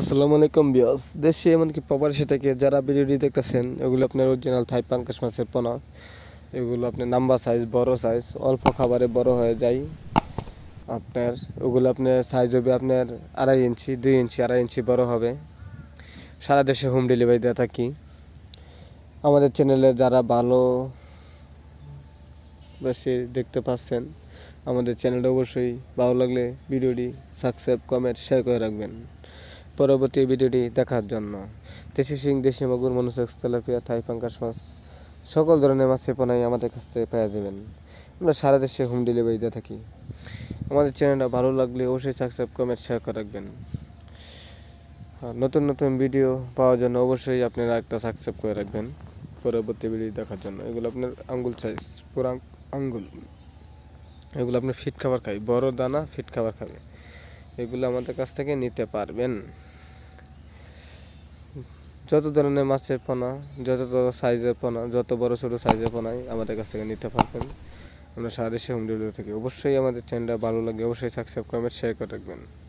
আসসালামু আলাইকুম বিয়াস দেশে এমনকি প্রবাসী থেকে যারা ভিডিওটি দেখতেছেন এগুলো আপনার অরিজিনাল থাই পাঙ্কাশ মাছের পোনা এগুলো আপনার নাম্বার সাইজ বড় সাইজ অল্প খাবারে বড় হয়ে যায় আপনার ওগুলো আপনার সাইজ হবে আপনার আড়াই ইঞ্চি দুই ইঞ্চি আড়াই ইঞ্চি বড় হবে সারা দেশে হোম ডেলিভারি দেওয়া থাকি আমাদের চ্যানেলে যারা ভালো বেশি দেখতে পাচ্ছেন আমাদের চ্যানেলটা অবশ্যই ভালো লাগলে ভিডিওটি সাবস্ক্রাইব কমেন্ট শেয়ার করে রাখবেন পরবর্তী ভিডিওটি দেখার জন্য দেশি শিং দেশি মগুর মনুষ তেলাপিয়া থাই পাঙ্কাশ মাছ সকল ধরনের মাছের পোনাই আমাদের কাছ থেকে পাওয়া যাবেন আমরা সারা দেশে হোম ডেলিভারি দিয়ে থাকি আমাদের চ্যানেলটা ভালো লাগলে অবশ্যই সাবস্ক্রাইব কমেন্ট শেয়ার করে রাখবেন নতুন নতুন ভিডিও পাওয়ার জন্য অবশ্যই আপনারা একটা সাবস্ক্রাইব করে রাখবেন পরবর্তী ভিডিও দেখার জন্য এগুলো আপনার আঙ্গুল সাইজ পুরা আঙ্গুল এগুলো আপনার ফিট খাবার খাই বড় দানা ফিট খাবার খাবে এগুলো আমাদের কাছ থেকে নিতে পারবেন যত ধরনের মাছের পোনা যত সাইজের পোনা যত বড় ছোট সাইজের পোনাই আমাদের কাছ থেকে নিতে পারবেন আমরা সারা দেশে হোম ডেলিভারি থেকে অবশ্যই আমাদের চ্যানেলটা ভালো লাগে অবশ্যই সাবস্ক্রাইব করবেন শেয়ার করে রাখবেন